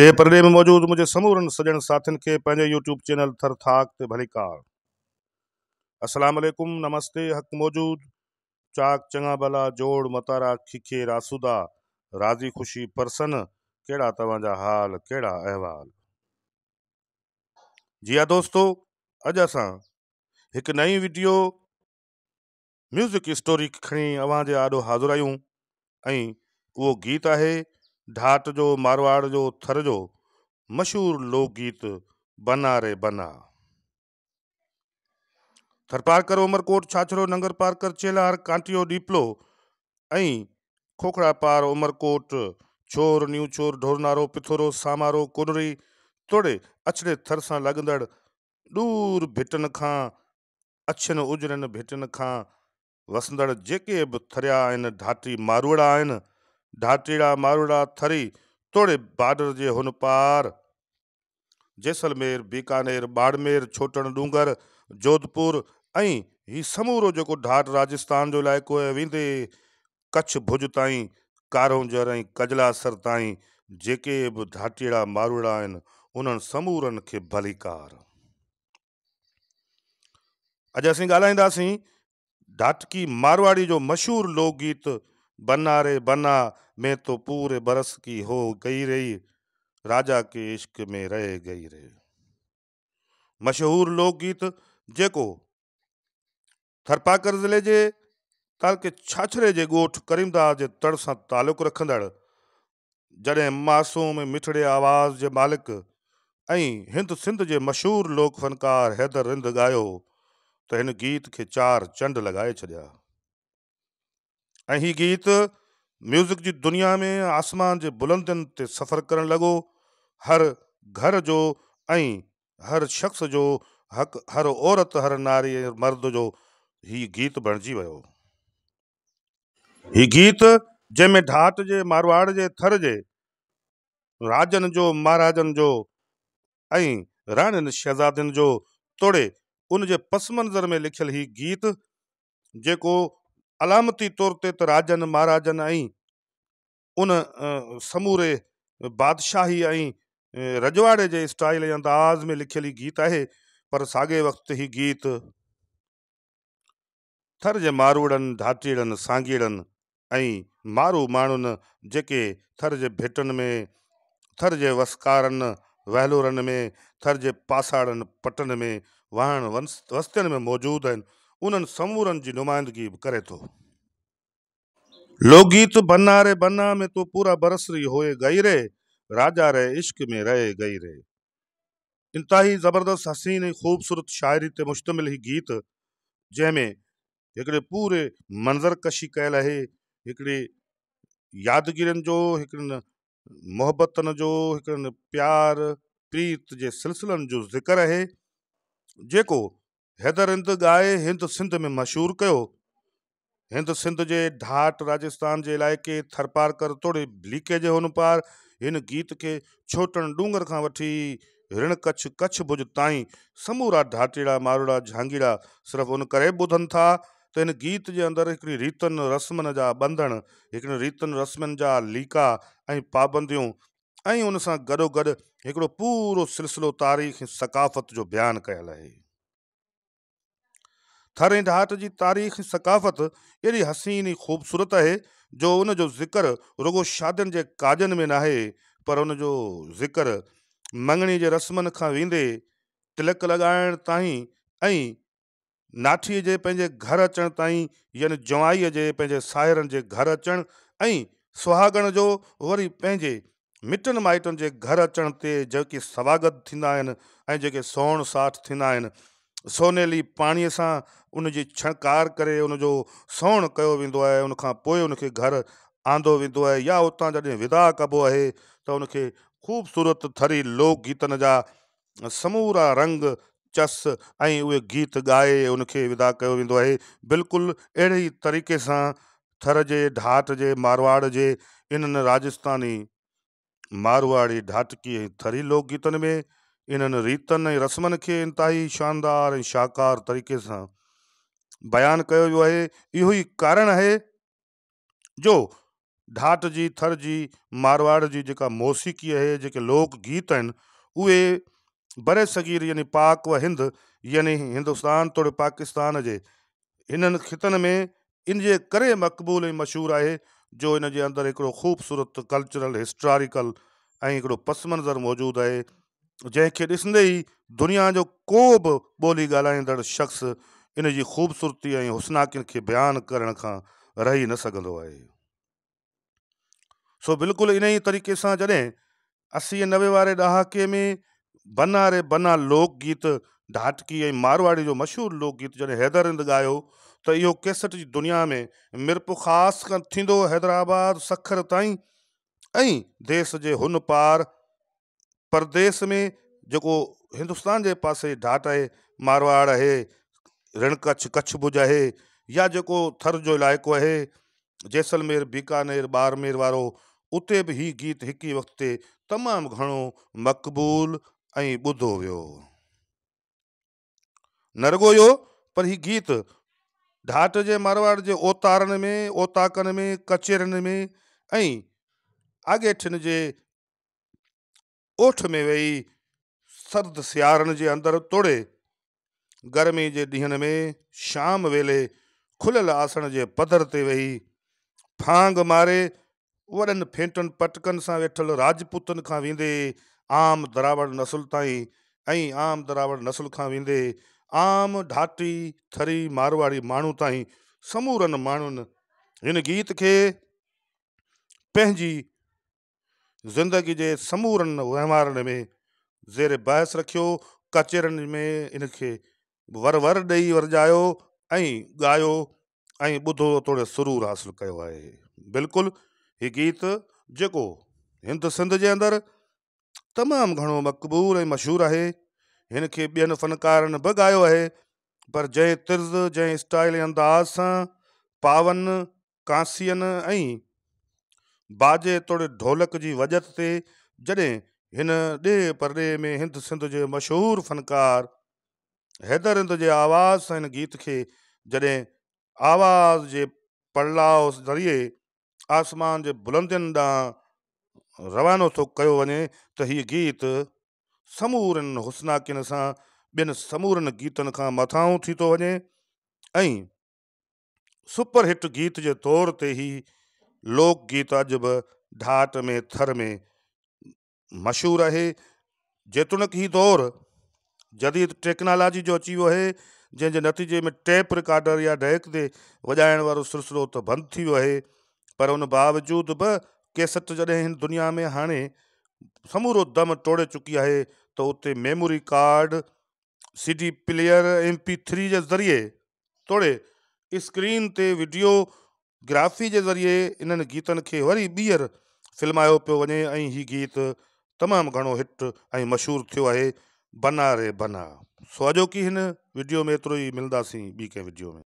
ॾे परॾे में मौजूदु मुंहिंजे समूरनि सॼनि साथियुनि खे पंहिंजे यूट्यूब चैनल थर थाक ते भली कारामुम नमस्ते हक मौजूदु रासुदा राज़ी ख़ुशी परसन कहिड़ा तव्हांजा हाल कहिड़ा अहिवाल जी दोस्तो अॼु असां हिकु नई वीडियो म्यूज़िक स्टोरी खणी अव्हांजे आॾो हाज़ुर आहियूं ऐं उहो गीत आहे ढाट जो मारवाड़ जो थर जो मशहूर लोकगीत बना रे बना थरपार कर उमरकोट छाछरो नंगर पार कर चेलार कांटियो डीपलो ऐं खोखड़ा पार उमरकोट छोर न्यू छोर ढोरनारो पिथोरो सामारो कुनरी तोड़े अछड़े थर सां लॻंदड़ दूर भिटनि खां अछनि उजरनि भिटनि खां वसंदड़ जेके बि थरिया आहिनि ढाटी मारूड़ा आहिनि ढाटीड़ा मारुड़ा थरी तोड़े बाडर जे हुन पार जैसलमेर बीकानेर बाड़मेर छोटण डूंगर जोधपुर ऐं हीउ समूरो जेको ढाट राजस्थान जो इलाको है वेंदे कच्छ भुज ताईं कारोंजर ऐं कजलासर ताईं जेके बि ढाटीड़ा मारूड़ा आहिनि उन्हनि समूरनि भलीकार अॼु असीं ॻाल्हाईंदासीं ढाटकी मारवाड़ी जो मशहूरु लोकगीत बना रे बना में तो पूरे बरस की हो गई रही राजा के इश्क में रह गई रे मशहूर लोकगीत जेको थरपाकर ज़िले जे तालके छाछरे जे गोठ करीमदास जे तड़ सां तालुक़ु रखंदड़ु जॾहिं मासूम मिठड़े आवाज़ जे मालिक ऐं हिंद सिंध जे मशहूरु लोक फ़नकार हैदर रिंद ॻायो त हिन गीत खे चार चंड लॻाए छॾिया ऐं हीअ गीत म्यूज़िक जी दुनिया में आसमान जे बुलंदनि ते सफ़रु करणु लॻो हर घर जो ऐं हर शख़्स जो हक हर औरत हर नारी मर्द जो हीउ गीत बणिजी वियो हीउ गीत जंहिंमें ढाट जे मारवाड़ जे थर जे राजनि जो महाराजनि जो ऐं राणियुनि शहज़ादियुनि जो तोड़े उन जे पस मंज़र में लिखियलु हीउ गीत जेको अलामती तौर ते त राजन महाराजन ऐं उन समूरे बादशाही ऐं रजवाड़े जे स्टाइल या अंदाज़ में लिखल हीउ गीत है पर सागे वक्त ही गीत थर जे मारूड़न धाटीड़नि सांगीड़नि मारू माण्हुनि जेके थर जे भेटन में थर जे वस्कार वहलोरनि में थर जे पासाड़न पटन में वहण वंस वस्तियुनि में मौजूदु आहिनि उन्हनि समूरनि जी नुमाइंदगी बि करे थो लोकगीत बन्ना रे बना में तो पूरा बरसरी होए गई रे राजा रे इश्क में रहे गई रे इंताही ज़बरदस्त हसीन ख़ूबसूरत शायरी ते मुश्तमिल ही गीत जैमें हिकिड़े पूरे मंज़र कशी कयल आहे हिकिड़ी यादगिरियुनि जो हिकिड़नि मोहबतनि जो हिकिड़नि प्यार प्रीत जे सिलसिलन जो ज़िक्र है जेको हैदर हिंद ॻाए हिंद सिंध में मशहूरु कयो हिंद सिंध जे ढाट राजस्थान जे इलाइक़े थरपारकर तोड़े लीके जे हुन पार हिन गीत खे छोटनि डूंगर खां वठी णकच्छ कच्छ कच्छ भुज ताईं समूरा ढाटीड़ा मारुड़ा झांगीड़ा सिर्फ़ु उन करे ॿुधनि था त हिन गीत जे अंदरु हिकिड़ी रीतनि रस्मनि जा ॿंधण हिकिड़नि रीतनि रस्मनि जा लीका ऐं पाबंदियूं ऐं हुन सां गॾोगॾु हिकिड़ो पूरो सिलसिलो तारीख़ सकाफ़त जो बयानु कयल आहे थर ऐं ॾाट जी तारीख़ सकाफ़त एॾी हसीन ई ख़ूबसूरत आहे जो उन जो ज़िकर रुगो शादियुनि जे काजनि में न आहे पर जो ज़िकर मङणी जे रस्मनि खां वेंदे तिलक लॻाइण ताईं ऐं नाठीअ जे पंहिंजे घर अचण ताईं यानी जवाईअ जे पंहिंजे साहेड़नि जे घर अचणु ऐं सुहागण जो वरी पंहिंजे मिटनि माइटनि जे घर अचण ते जेके स्वागत थींदा आहिनि ऐं जेके सोण साठ थींदा आहिनि सोनेली पानी से उनजी छणकार करे उनजो सौण कयो वेंदो आहे घर आंदो वेंदो या उत जॾहिं विदा कबो है तो उनखे ख़ूबसूरत थरी लोक गीतन जा समूरा रंग चस ऐं गीत गाए उनखे विदा किया वेंदो बिल्कुल अड़े अहिड़े तरीक़े से थर के ढाट के मारवाड़ के इन राजस्थानी मारवाड़ी ढाटकी थरी लोक गीतनि में इन्हनि रीतनि ऐं के खे इंतिहाई शानदार शाकार तरीक़े सां बयानु कयो वियो आहे इहो ई कारणु आहे जो ढाट जी थर जी मारवाड़ जी जेका मौसीक़ी आहे जेके लोक गीत आहिनि बरे सगीर यानी पाक व हिंद यानी हिंदुस्तान तोड़े पाकिस्तान जे इन ख़ितनि में इन जे करे मक़बूल मशहूर है जो इन जे अंदरि हिकिड़ो ख़ूबसूरत कल्चरल हिस्टोरिकल ऐं पस मंज़र मौजूद है जंहिंखे ॾिसंदे ई दुनिया जो को बि ॿोली ॻाल्हाईंदड़ शख़्स इन जी ख़ूबसूरती ऐं हुसनाकिन खे बयानु करण खां रही न सघंदो आहे सो बिल्कुलु इन ई तरीक़े सां जॾहिं असी नवे वारे ॾहाके में बनारे बनार लोक गीत ढाटकी ऐं मारवाड़ी जो मशहूरु लोक गीत जॾहिं हैदर हिंदु ॻायो त इहो केसट जी दुनिया में मिर्प ख़ासि क थींदो हैदराबाद सखर ताईं ऐं देश जे हुन पार परदेस में जेको हिंदुस्तान जे पासे ढाट आहे मारवाड़ है रण कच्छ कच्छ भुज या जो थर जो इलाको है जैसलमेर बीकानेर बारमेर वारो उते बि हीउ गीत एक ही वक़्त तमाम घो मक़बूल ऐं वो नरगो यो पर ही गीत ढाट के मारवाड़ के ओतारनि में ओताकन में कचेरनि में ऐं के ओठ में वेही सर्द सियारनि जे अंदरि तोड़े गर्मी जे ॾींहनि में शाम वेले खुलियल आसण जे पधर ते वेही फांग मारे वॾनि फेटनि पटकनि सां वेठल राजपूतनि खां वेंदे आम दरावड़ नसुल ताईं ऐं आम दरावड़ नसुल खां वेंदे आम ढाटी थरी मारवाड़ी माण्हू ताईं समूरनि माण्हुनि हिन गीत खे पंहिंजी ज़िंदगी जे समूरनि वहिंवारनि में ज़ेर बहस रखियो कचहरनि में इन खे वर वर ॾेई वरजायो ऐं ॻायो ऐं ॿुधो थोरो सुरूर हासिलु कयो आहे बिल्कुलु हीउ गीत जेको हिंद सिंध जे अंदरि तमामु घणो मक़बूल ऐं मशहूरु आहे हिन खे ॿियनि फ़नकारनि बि ॻायो आहे पर जंहिं तिर्ज़ जंहिं स्टाइल जे अंदाज़ सां पावन कांसियनि ऐं बाजे तोड़े ढोलक जी वजत ते जॾहिं हिन ॾे परॾे में हिंद सिंध जे मशहूरु फ़नकार हैदर हिंद जे आवाज़ सां हिन गीत खे जॾहिं आवाज़ जे पलाव ज़रिए आसमान जे बुलंदियुनि ॾांहुं रवानो थो कयो वञे त हीअ गीत समूरनि हुसनाकिन सां ॿियनि समूरनि गीतनि खां मथां थी थो वञे ऐं सुपरहिट गीत जे तौर ते ई लोक गीता जब ढाट में थर में मशहूर है जेतुणिक ही दौर जदीद टेक्नोलॉजी जो अची वो है जैसे नतीजे में टेप रिकॉर्डर या डेक ते वॼाइण वारो सिलसिलो त बंद थी वियो आहे पर उन बावजूद बि केसट जडे हिन दुनिया में हाणे समूरो दम तोड़े चुकी है तो उते memory card C D player MP three के ज़रिए तोड़े स्क्रीन ते वीडियो ग्राफी जे ज़रिए इन्हनि गीतनि खे वरी ॿीहर फिल्मायो पियो वञे ऐं हीउ गीत तमामु घणो हिट ऐं मशहूरु थियो आहे बना रे बना सो अॼोकी हिन वीडियो में एतिरो ई मिलंदासीं ॿी कंहिं वीडियो में